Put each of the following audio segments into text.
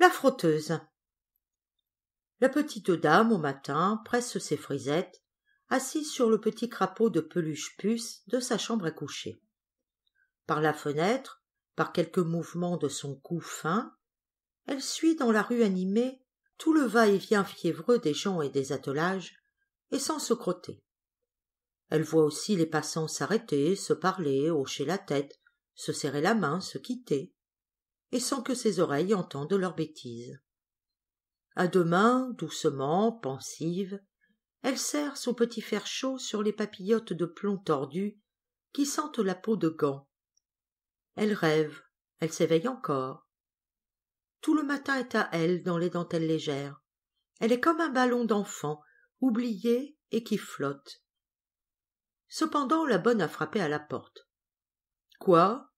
la frotteuse. La petite dame, au matin, presse ses frisettes, assise sur le petit crapaud de peluche puce de sa chambre à coucher. Par la fenêtre, par quelques mouvements de son cou fin, elle suit dans la rue animée tout le va-et-vient fiévreux des gens et des attelages, et sans se crotter. Elle voit aussi les passants s'arrêter, se parler, hocher la tête, se serrer la main, se quitter et sans que ses oreilles entendent leurs bêtises. À deux mains, doucement, pensive, elle serre son petit fer chaud sur les papillotes de plomb tordues qui sentent la peau de gants. Elle rêve, elle s'éveille encore. Tout le matin est à elle dans les dentelles légères. Elle est comme un ballon d'enfant, oublié et qui flotte. Cependant, la bonne a frappé à la porte. Quoi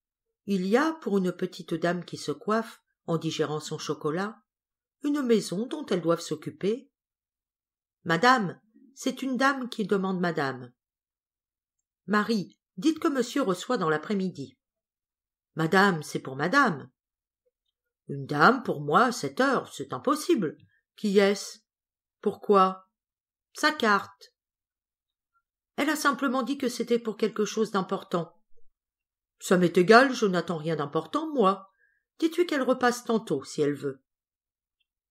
il y a, pour une petite dame qui se coiffe, en digérant son chocolat, une maison dont elles doivent s'occuper. Madame, c'est une dame qui demande madame. Marie, dites que monsieur reçoit dans l'après-midi. Madame, c'est pour madame. Une dame pour moi à cette heure, c'est impossible. Qui est-ce Pourquoi Sa carte. Elle a simplement dit que c'était pour quelque chose d'important. Ça m'est égal, je n'attends rien d'important, moi. Dis-tu qu'elle repasse tantôt, si elle veut.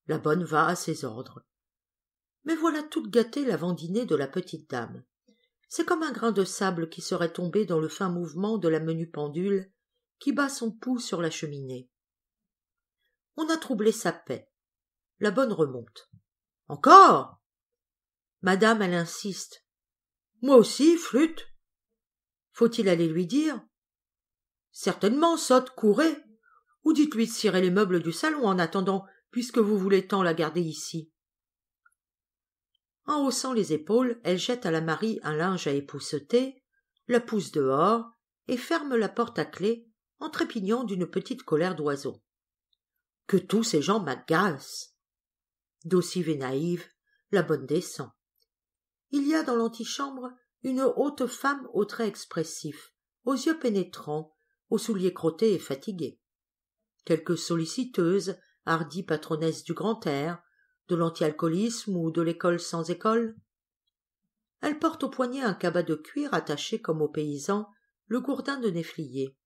La bonne va à ses ordres. Mais voilà toute gâtée l'avant-dîner de la petite dame. C'est comme un grain de sable qui serait tombé dans le fin mouvement de la menue pendule qui bat son pouls sur la cheminée. On a troublé sa paix. La bonne remonte. Encore Madame, elle insiste. Moi aussi, flûte. Faut-il aller lui dire Certainement, sotte, courez. Ou dites-lui de cirer les meubles du salon en attendant, puisque vous voulez tant la garder ici. En haussant les épaules, elle jette à la Marie un linge à épousseter, la pousse dehors et ferme la porte à clé en trépignant d'une petite colère d'oiseau. Que tous ces gens m'agacent Docive et naïve, la bonne descend. Il y a dans l'antichambre une haute femme aux traits expressifs, aux yeux pénétrants, aux souliers crottés et fatigués quelques solliciteuses hardie patronesses du grand air de l'anti-alcoolisme ou de l'école sans école elle porte au poignet un cabas de cuir attaché comme aux paysans le gourdin de néflier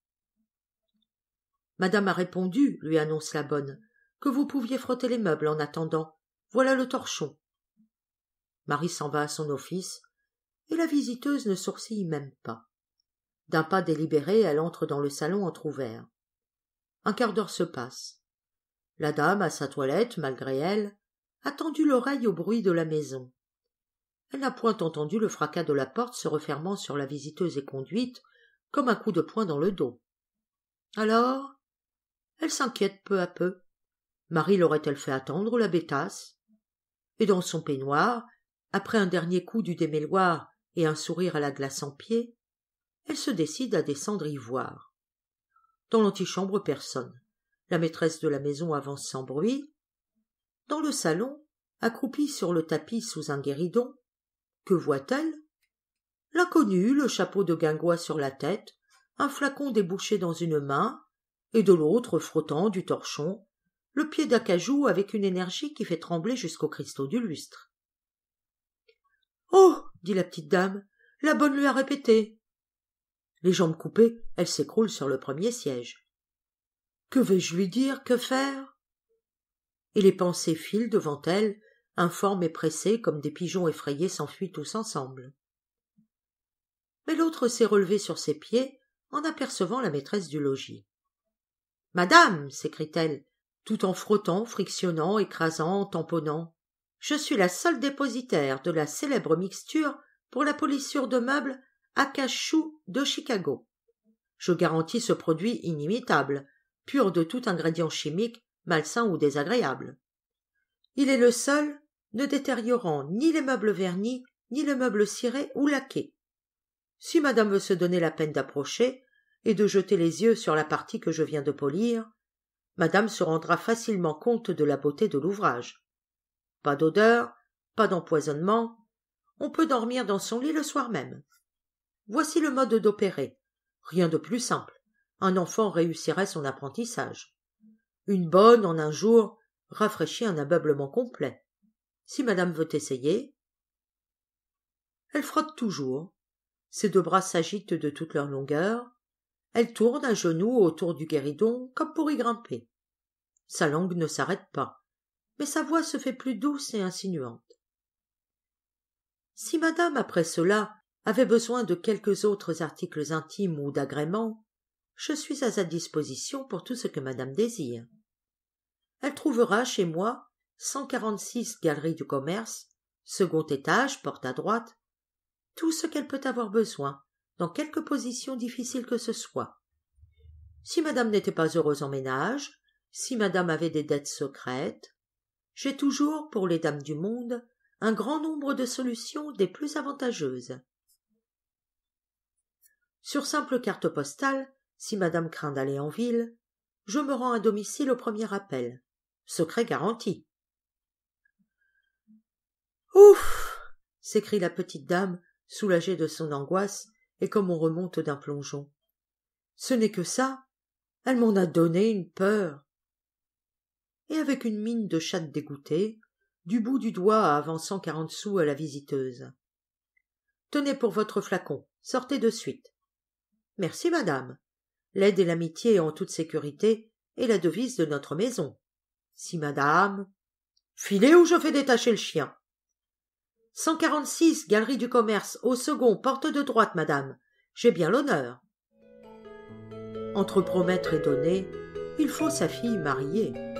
madame a répondu lui annonce la bonne que vous pouviez frotter les meubles en attendant voilà le torchon marie s'en va à son office et la visiteuse ne sourcille même pas d'un pas délibéré, elle entre dans le salon entr'ouvert. Un quart d'heure se passe. La dame, à sa toilette, malgré elle, a tendu l'oreille au bruit de la maison. Elle n'a point entendu le fracas de la porte se refermant sur la visiteuse et conduite comme un coup de poing dans le dos. Alors, elle s'inquiète peu à peu. Marie l'aurait-elle fait attendre, la bêtasse Et dans son peignoir, après un dernier coup du démêloir et un sourire à la glace en pied, elle se décide à descendre y voir. Dans l'antichambre, personne. La maîtresse de la maison avance sans bruit. Dans le salon, accroupie sur le tapis sous un guéridon, que voit-elle L'inconnu, le chapeau de guingois sur la tête, un flacon débouché dans une main, et de l'autre, frottant du torchon, le pied d'acajou avec une énergie qui fait trembler jusqu'aux cristaux du lustre. Oh dit la petite dame, la bonne lui a répété les jambes coupées, elle s'écroule sur le premier siège. Que vais-je lui dire Que faire Et les pensées filent devant elle, informes et pressées comme des pigeons effrayés s'enfuient tous ensemble. Mais l'autre s'est relevé sur ses pieds en apercevant la maîtresse du logis. Madame s'écrie-t-elle, tout en frottant, frictionnant, écrasant, tamponnant. Je suis la seule dépositaire de la célèbre mixture pour la polissure de meubles Akashu de Chicago. Je garantis ce produit inimitable, pur de tout ingrédient chimique, malsain ou désagréable. Il est le seul ne détériorant ni les meubles vernis, ni le meuble ciré ou laqué. Si madame veut se donner la peine d'approcher et de jeter les yeux sur la partie que je viens de polir, madame se rendra facilement compte de la beauté de l'ouvrage. Pas d'odeur, pas d'empoisonnement, on peut dormir dans son lit le soir même. Voici le mode d'opérer. Rien de plus simple. Un enfant réussirait son apprentissage. Une bonne en un jour rafraîchit un ameublement complet. Si madame veut essayer. Elle frotte toujours. Ses deux bras s'agitent de toute leur longueur. Elle tourne à genoux autour du guéridon comme pour y grimper. Sa langue ne s'arrête pas, mais sa voix se fait plus douce et insinuante. Si madame, après cela, avait besoin de quelques autres articles intimes ou d'agréments, je suis à sa disposition pour tout ce que madame désire. Elle trouvera chez moi cent quarante-six galeries du commerce, second étage, porte à droite, tout ce qu'elle peut avoir besoin, dans quelque position difficile que ce soit. Si madame n'était pas heureuse en ménage, si madame avait des dettes secrètes, j'ai toujours, pour les dames du monde, un grand nombre de solutions des plus avantageuses. Sur simple carte postale, si madame craint d'aller en ville, je me rends à domicile au premier appel. Secret garanti. Ouf s'écrie la petite dame, soulagée de son angoisse, et comme on remonte d'un plongeon. Ce n'est que ça. Elle m'en a donné une peur. Et avec une mine de chatte dégoûtée, du bout du doigt avançant cent quarante sous à la visiteuse. Tenez pour votre flacon, sortez de suite. Merci, madame. L'aide et l'amitié en toute sécurité est la devise de notre maison. Si madame. Filez ou je fais détacher le chien. 146, Galerie du Commerce, au second, porte de droite, madame. J'ai bien l'honneur. Entre promettre et donner, il faut sa fille mariée.